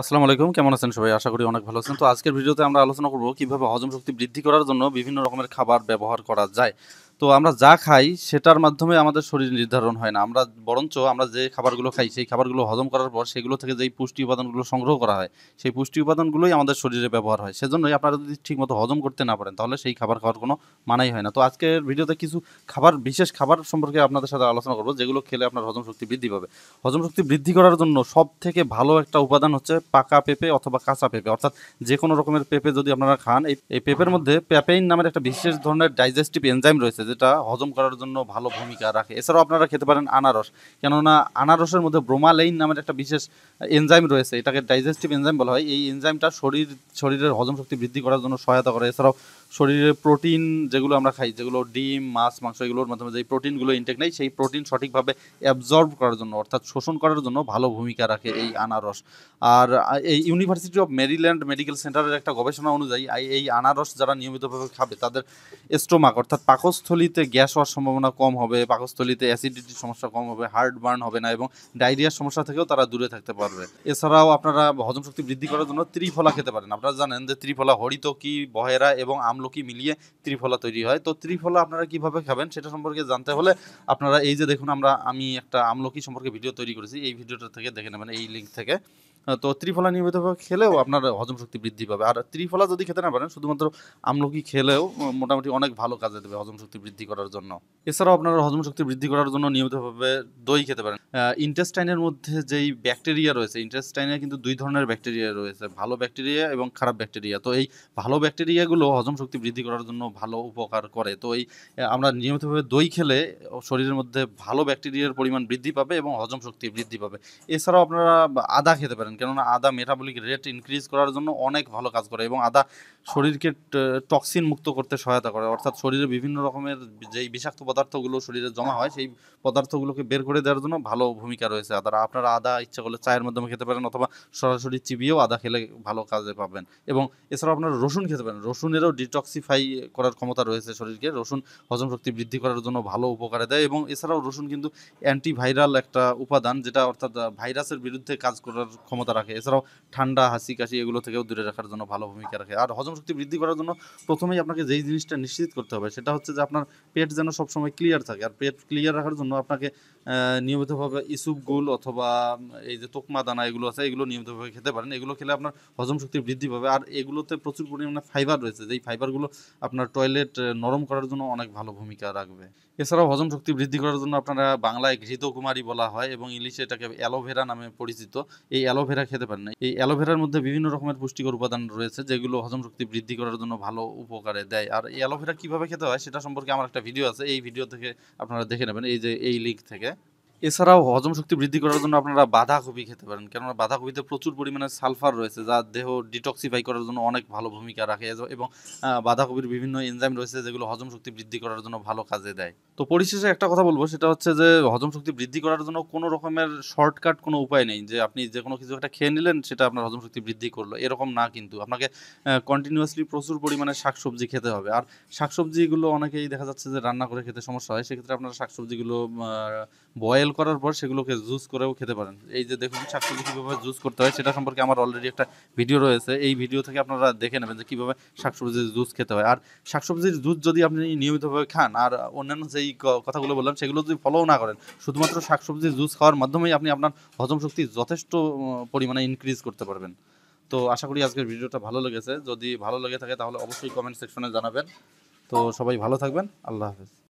আসসালামু আলাইকুম কেমন আছেন সবাই আশা করি অনেক ভালো আছেন তো আজকের ভিডিওতে আমরা আলোচনা করব কিভাবে হজম শক্তি বৃদ্ধি করার জন্য বিভিন্ন রকমের খাবার ব্যবহার করা যায় তো আমরা যা খাই সেটার মাধ্যমে আমাদের শরীর নির্ধারণ হয় না আমরা বরঞ্চ আমরা যে খাবারগুলো খাই সেই খাবারগুলো হজম করার পর সেগুলো থেকে যেই পুষ্টি উপাদানগুলো সংগ্রহ করা হয় সেই পুষ্টি উপাদানগুলোই আমাদের শরীরে ব্যবহার হয় সেজন্যই আপনারা যদি ঠিকমতো হজম করতে না পারেন তাহলে সেই খাবার খাওয়ার কোনো মানাই হয় না তো আজকের ভিডিওতে কিছু খাবার বিশেষ খাবার সম্পর্কে আপনাদের সাথে আলোচনা করবো যেগুলো খেলে আপনার হজম শক্তি বৃদ্ধি পাবে হজম শক্তি বৃদ্ধি করার জন্য সব থেকে ভালো একটা উপাদান হচ্ছে পাকা পেঁপে অথবা কাঁচা পেঁপে অর্থাৎ যে কোনো রকমের পেঁপে যদি আপনারা খান এই পেঁপের মধ্যে প্যাপেইন নামের একটা বিশেষ ধরনের ডাইজেস্টিভ এনজাইম রয়েছে যেটা হজম করার জন্য ভালো ভূমিকা রাখে এছাড়াও আপনারা খেতে পারেন আনারস কেননা আনারসের মধ্যে ব্রোমালাইন নামের একটা বিশেষ এনজাইম রয়েছে এটাকে ডাইজেস্টিভ এনজাইম বলা হয় এই এনজাইমটা শরীর শরীরের হজম শক্তি বৃদ্ধি করার জন্য সহায়তা করে এছাড়াও শরীরে প্রোটিন যেগুলো আমরা খাই যেগুলো ডিম মাছ মাংস এগুলোর মাধ্যমে যে প্রোটিনগুলো ইনটেক নেই সেই প্রোটিন সঠিকভাবে অ্যাবজর্ব করার জন্য অর্থাৎ শোষণ করার জন্য ভালো ভূমিকা রাখে এই আনারস আর এই ইউনিভার্সিটি অফ মেরিল্যান্ড মেডিকেল সেন্টারের একটা গবেষণা অনুযায়ী এই আনারস যারা নিয়মিতভাবে খাবে তাদের স্টোমাক অর্থাৎ পাকস্থলিতে গ্যাস হওয়ার সম্ভাবনা কম হবে পাকস্থলিতে অ্যাসিডিটির সমস্যা কম হবে হার্ট বার্ন হবে না এবং ডায়রিয়ার সমস্যা থেকেও তারা দূরে থাকতে পারবে এছাড়াও আপনারা হজম শক্তি বৃদ্ধি করার জন্য ত্রিফলা খেতে পারেন আপনারা জানেন যে ত্রিফলা হরিত কি বহেরা এবং আমলা লোকি মিলিয়ে ত্রিফলা তৈরি হয় তো ত্রিফলা আপনারা কিভাবে খাবেন সেটা সম্পর্কে জানতে হলে আপনারা এই যে দেখুন আমরা আমি একটা আমলকি সম্পর্কে ভিডিও তৈরি করেছি এই ভিডিওটা থেকে দেখে নেবেন এই লিঙ্ক থেকে তো ত্রিফলা নিয়মিতভাবে খেলেও আপনার হজম শক্তি বৃদ্ধি পাবে আর ত্রিফলা যদি খেতে না পারেন শুধুমাত্র আমলকি খেলেও মোটামুটি অনেক ভালো কাজে দেবে হজম শক্তি বৃদ্ধি করার জন্য এছাড়াও আপনার হজম শক্তি বৃদ্ধি করার জন্য নিয়মিতভাবে দই খেতে পারেন ইন্টেস্টাইনের মধ্যে যেই ব্যাকটেরিয়া রয়েছে ইন্টেস্টাইনে কিন্তু দুই ধরনের ব্যাকটেরিয়া রয়েছে ভালো ব্যাকটেরিয়া এবং খারাপ ব্যাকটেরিয়া তো এই ভালো ব্যাকটেরিয়াগুলো হজম শক্তি বৃদ্ধি করার জন্য ভালো উপকার করে তো এই আমরা নিয়মিতভাবে দই খেলে শরীরের মধ্যে ভালো ব্যাকটেরিয়ার পরিমাণ বৃদ্ধি পাবে এবং হজম শক্তি বৃদ্ধি পাবে এছাড়াও আপনারা আদা খেতে পারেন কেননা আদা মেটাবলিক রেট ইনক্রিজ করার জন্য অনেক ভালো কাজ করে এবং আদা শরীরকে টক্সিন মুক্ত করতে সহায়তা করে অর্থাৎ শরীরে বিভিন্ন রকমের যেই বিষাক্ত পদার্থগুলো শরীরে জমা হয় সেই পদার্থগুলোকে বের করে দেওয়ার জন্য ভালো ভূমিকা রয়েছে আদার আপনারা আদা ইচ্ছা করলে চায়ের মাধ্যমে খেতে পারেন অথবা সরাসরি চিবিয়েও আদা খেলে ভালো কাজে পাবেন এবং এছাড়াও আপনারা রসুন খেতে পারেন রসুনেরও ডিটক্সিফাই করার ক্ষমতা রয়েছে শরীরকে রসুন হজম শক্তি বৃদ্ধি করার জন্য ভালো উপকারে দেয় এবং এছাড়াও রসুন কিন্তু অ্যান্টিভাইরাল একটা উপাদান যেটা অর্থাৎ ভাইরাসের বিরুদ্ধে কাজ করার ক্ষমতা ক্ষমতা রাখে এছাড়াও ঠান্ডা হাসি কাশি এগুলো থেকেও দূরে রাখার জন্য ভালো ভূমিকা রাখে আর হজম শক্তি বৃদ্ধি করার জন্য প্রথমেই আপনাকে যেই জিনিসটা নিশ্চিত করতে হবে সেটা হচ্ছে যে আপনার পেট যেন সবসময় ক্লিয়ার থাকে আর পেট ক্লিয়ার রাখার জন্য আপনাকে নিয়মিতভাবে ইসুপ গোল অথবা এই যে তোকমা দানা এগুলো আছে এগুলো নিয়মিতভাবে খেতে পারেন এগুলো খেলে আপনার হজম শক্তি বৃদ্ধি পাবে আর এগুলোতে প্রচুর পরিমাণে ফাইবার রয়েছে যেই ফাইবারগুলো আপনার টয়লেট নরম করার জন্য অনেক ভালো ভূমিকা রাখবে এছাড়াও হজম শক্তি বৃদ্ধি করার জন্য আপনারা বাংলায় ঘৃতকুমারী বলা হয় এবং ইংলিশে এটাকে অ্যালোভেরা নামে পরিচিত এই অ্যালোভেরা অ্যালোভেরা খেতে পারেন না এই অ্যালোভেরার মধ্যে বিভিন্ন রকমের পুষ্টিকর উপাদান রয়েছে যেগুলো হজম শক্তি বৃদ্ধি করার জন্য ভালো উপকারে দেয় আর এই অ্যালোভেরা কীভাবে খেতে হয় সেটা সম্পর্কে আমার একটা ভিডিও আছে এই ভিডিও থেকে আপনারা দেখে নেবেন এই যে এই লিঙ্ক থেকে এছাড়াও হজম শক্তি বৃদ্ধি করার জন্য আপনারা বাঁধাকপি খেতে পারেন কেননা বাঁধাকপিতে প্রচুর পরিমাণে সালফার রয়েছে যা দেহ ডিটক্সিফাই করার জন্য অনেক ভালো ভূমিকা রাখে এবং বাঁধাকপির বিভিন্ন এনজাইম রয়েছে যেগুলো হজম শক্তি বৃদ্ধি করার জন্য ভালো কাজে দেয় তো পরিশেষে একটা কথা বলবো সেটা হচ্ছে যে হজম শক্তি বৃদ্ধি করার জন্য কোনো রকমের শর্টকাট কোনো উপায় নেই যে আপনি যে কোনো কিছু একটা খেয়ে নিলেন সেটা আপনার হজম শক্তি বৃদ্ধি করলো এরকম না কিন্তু আপনাকে কন্টিনিউয়াসলি প্রচুর পরিমাণে শাকসবজি খেতে হবে আর শাকসবজিগুলো অনেকেই দেখা যাচ্ছে যে রান্না করে খেতে সমস্যা হয় সেক্ষেত্রে আপনারা শাকসবজিগুলো বয়েল করার পর সেগুলোকে জুস করেও খেতে পারেন এই যে দেখুন শাকসবজি কীভাবে জুস করতে হয় সেটা সম্পর্কে আমার অলরেডি একটা ভিডিও রয়েছে এই ভিডিও থেকে আপনারা দেখে নেবেন যে কীভাবে শাকসবজির জুস খেতে হয় আর শাকসবজির জুস যদি আপনি নিয়মিতভাবে খান আর অন্যান্য যেই কথাগুলো বললাম সেগুলো যদি ফলো না করেন শুধুমাত্র শাকসবজির জুস খাওয়ার মাধ্যমেই আপনি আপনার হজম শক্তি যথেষ্ট পরিমাণে ইনক্রিজ করতে পারবেন তো আশা করি আজকের ভিডিওটা ভালো লেগেছে যদি ভালো লেগে থাকে তাহলে অবশ্যই কমেন্ট সেকশনে জানাবেন তো সবাই ভালো থাকবেন আল্লাহ হাফেজ